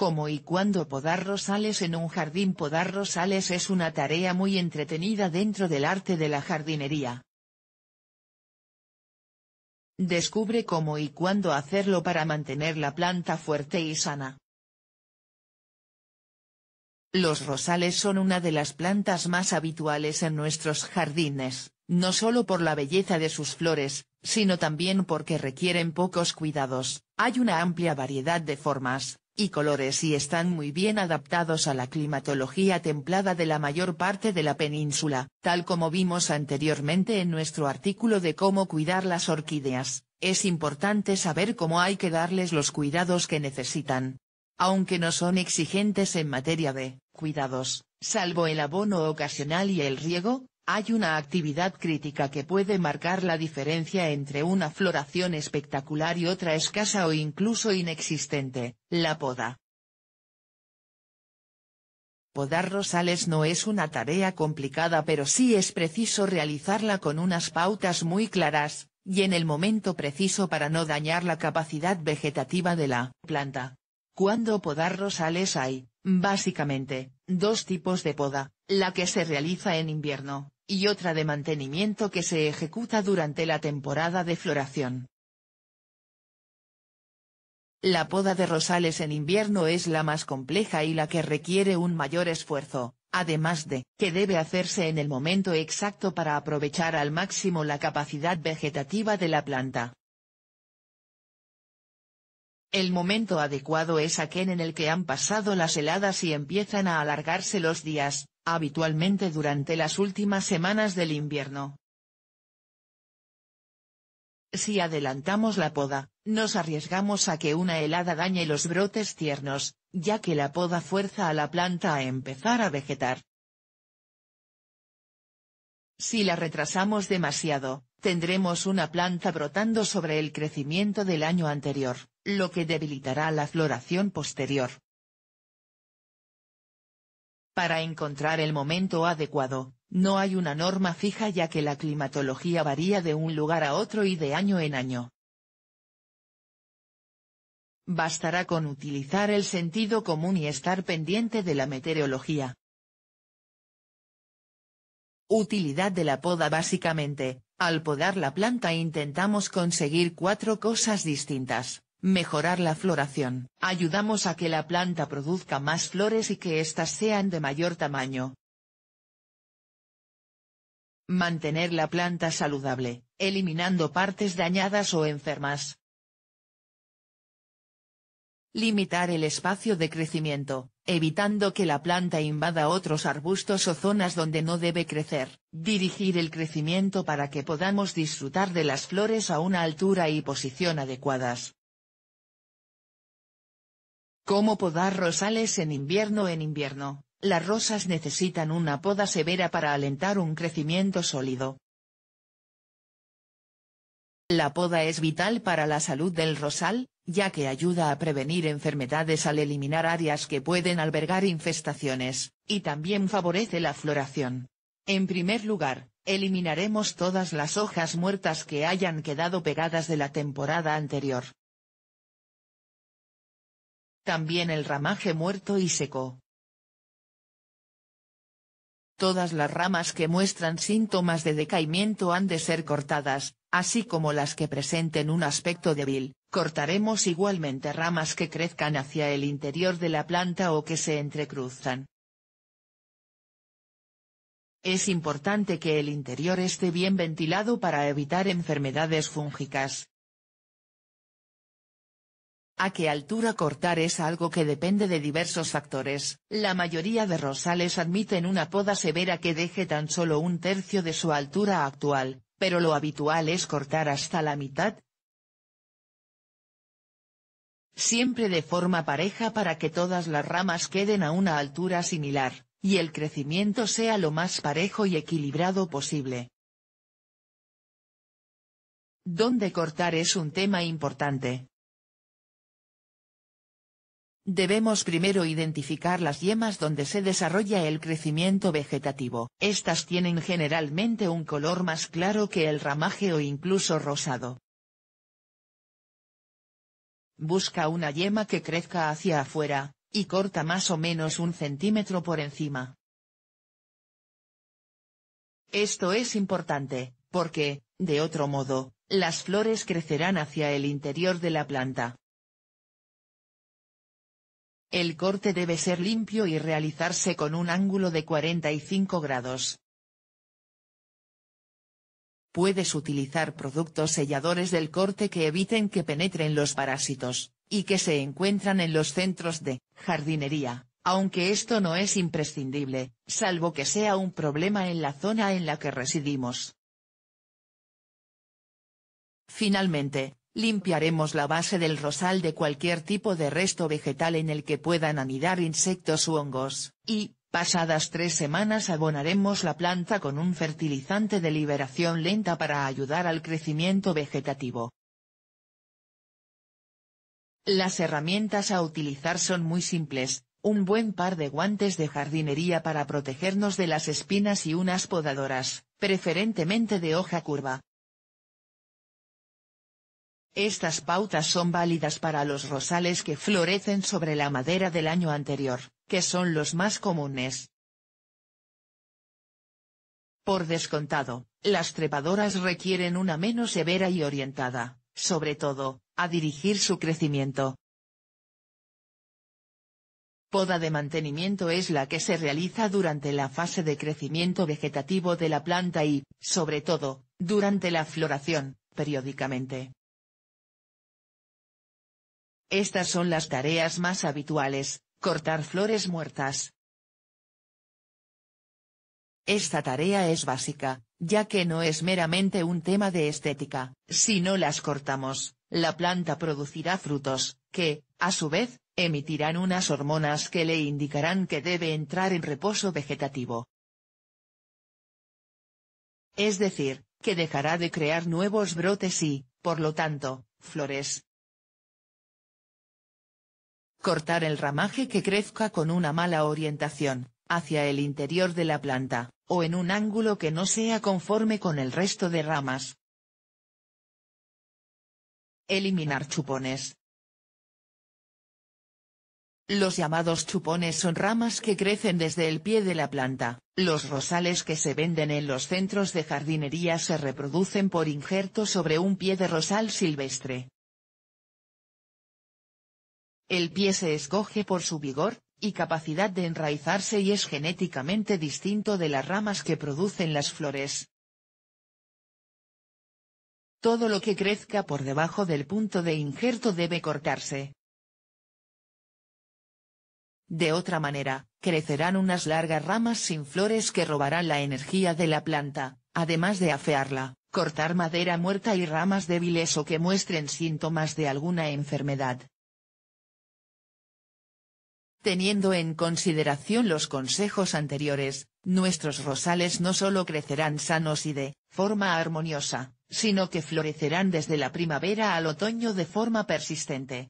¿Cómo y cuándo podar rosales en un jardín Podar rosales es una tarea muy entretenida dentro del arte de la jardinería. Descubre cómo y cuándo hacerlo para mantener la planta fuerte y sana. Los rosales son una de las plantas más habituales en nuestros jardines, no solo por la belleza de sus flores, sino también porque requieren pocos cuidados. Hay una amplia variedad de formas, y colores y están muy bien adaptados a la climatología templada de la mayor parte de la península, tal como vimos anteriormente en nuestro artículo de cómo cuidar las orquídeas, es importante saber cómo hay que darles los cuidados que necesitan. Aunque no son exigentes en materia de cuidados, salvo el abono ocasional y el riego, hay una actividad crítica que puede marcar la diferencia entre una floración espectacular y otra escasa o incluso inexistente, la poda. Podar rosales no es una tarea complicada pero sí es preciso realizarla con unas pautas muy claras, y en el momento preciso para no dañar la capacidad vegetativa de la planta. Cuando podar rosales hay, básicamente, dos tipos de poda, la que se realiza en invierno, y otra de mantenimiento que se ejecuta durante la temporada de floración. La poda de rosales en invierno es la más compleja y la que requiere un mayor esfuerzo, además de que debe hacerse en el momento exacto para aprovechar al máximo la capacidad vegetativa de la planta. El momento adecuado es aquel en el que han pasado las heladas y empiezan a alargarse los días, habitualmente durante las últimas semanas del invierno. Si adelantamos la poda, nos arriesgamos a que una helada dañe los brotes tiernos, ya que la poda fuerza a la planta a empezar a vegetar. Si la retrasamos demasiado, tendremos una planta brotando sobre el crecimiento del año anterior, lo que debilitará la floración posterior. Para encontrar el momento adecuado, no hay una norma fija ya que la climatología varía de un lugar a otro y de año en año. Bastará con utilizar el sentido común y estar pendiente de la meteorología. Utilidad de la poda Básicamente, al podar la planta intentamos conseguir cuatro cosas distintas. Mejorar la floración. Ayudamos a que la planta produzca más flores y que éstas sean de mayor tamaño. Mantener la planta saludable, eliminando partes dañadas o enfermas. Limitar el espacio de crecimiento, evitando que la planta invada otros arbustos o zonas donde no debe crecer. Dirigir el crecimiento para que podamos disfrutar de las flores a una altura y posición adecuadas. ¿Cómo podar rosales en invierno? En invierno, las rosas necesitan una poda severa para alentar un crecimiento sólido. La poda es vital para la salud del rosal, ya que ayuda a prevenir enfermedades al eliminar áreas que pueden albergar infestaciones, y también favorece la floración. En primer lugar, eliminaremos todas las hojas muertas que hayan quedado pegadas de la temporada anterior. También el ramaje muerto y seco. Todas las ramas que muestran síntomas de decaimiento han de ser cortadas, así como las que presenten un aspecto débil, cortaremos igualmente ramas que crezcan hacia el interior de la planta o que se entrecruzan. Es importante que el interior esté bien ventilado para evitar enfermedades fúngicas, a qué altura cortar es algo que depende de diversos factores. La mayoría de rosales admiten una poda severa que deje tan solo un tercio de su altura actual, pero lo habitual es cortar hasta la mitad, siempre de forma pareja para que todas las ramas queden a una altura similar, y el crecimiento sea lo más parejo y equilibrado posible. Dónde cortar es un tema importante, Debemos primero identificar las yemas donde se desarrolla el crecimiento vegetativo. Estas tienen generalmente un color más claro que el ramaje o incluso rosado. Busca una yema que crezca hacia afuera, y corta más o menos un centímetro por encima. Esto es importante, porque, de otro modo, las flores crecerán hacia el interior de la planta. El corte debe ser limpio y realizarse con un ángulo de 45 grados. Puedes utilizar productos selladores del corte que eviten que penetren los parásitos, y que se encuentran en los centros de jardinería, aunque esto no es imprescindible, salvo que sea un problema en la zona en la que residimos. Finalmente, Limpiaremos la base del rosal de cualquier tipo de resto vegetal en el que puedan anidar insectos u hongos, y, pasadas tres semanas abonaremos la planta con un fertilizante de liberación lenta para ayudar al crecimiento vegetativo. Las herramientas a utilizar son muy simples, un buen par de guantes de jardinería para protegernos de las espinas y unas podadoras, preferentemente de hoja curva. Estas pautas son válidas para los rosales que florecen sobre la madera del año anterior, que son los más comunes. Por descontado, las trepadoras requieren una menos severa y orientada, sobre todo, a dirigir su crecimiento. Poda de mantenimiento es la que se realiza durante la fase de crecimiento vegetativo de la planta y, sobre todo, durante la floración, periódicamente. Estas son las tareas más habituales, cortar flores muertas. Esta tarea es básica, ya que no es meramente un tema de estética, si no las cortamos, la planta producirá frutos, que, a su vez, emitirán unas hormonas que le indicarán que debe entrar en reposo vegetativo. Es decir, que dejará de crear nuevos brotes y, por lo tanto, flores, Cortar el ramaje que crezca con una mala orientación, hacia el interior de la planta, o en un ángulo que no sea conforme con el resto de ramas. Eliminar chupones. Los llamados chupones son ramas que crecen desde el pie de la planta. Los rosales que se venden en los centros de jardinería se reproducen por injerto sobre un pie de rosal silvestre, el pie se escoge por su vigor, y capacidad de enraizarse y es genéticamente distinto de las ramas que producen las flores. Todo lo que crezca por debajo del punto de injerto debe cortarse. De otra manera, crecerán unas largas ramas sin flores que robarán la energía de la planta, además de afearla, cortar madera muerta y ramas débiles o que muestren síntomas de alguna enfermedad, Teniendo en consideración los consejos anteriores, nuestros rosales no solo crecerán sanos y de forma armoniosa, sino que florecerán desde la primavera al otoño de forma persistente.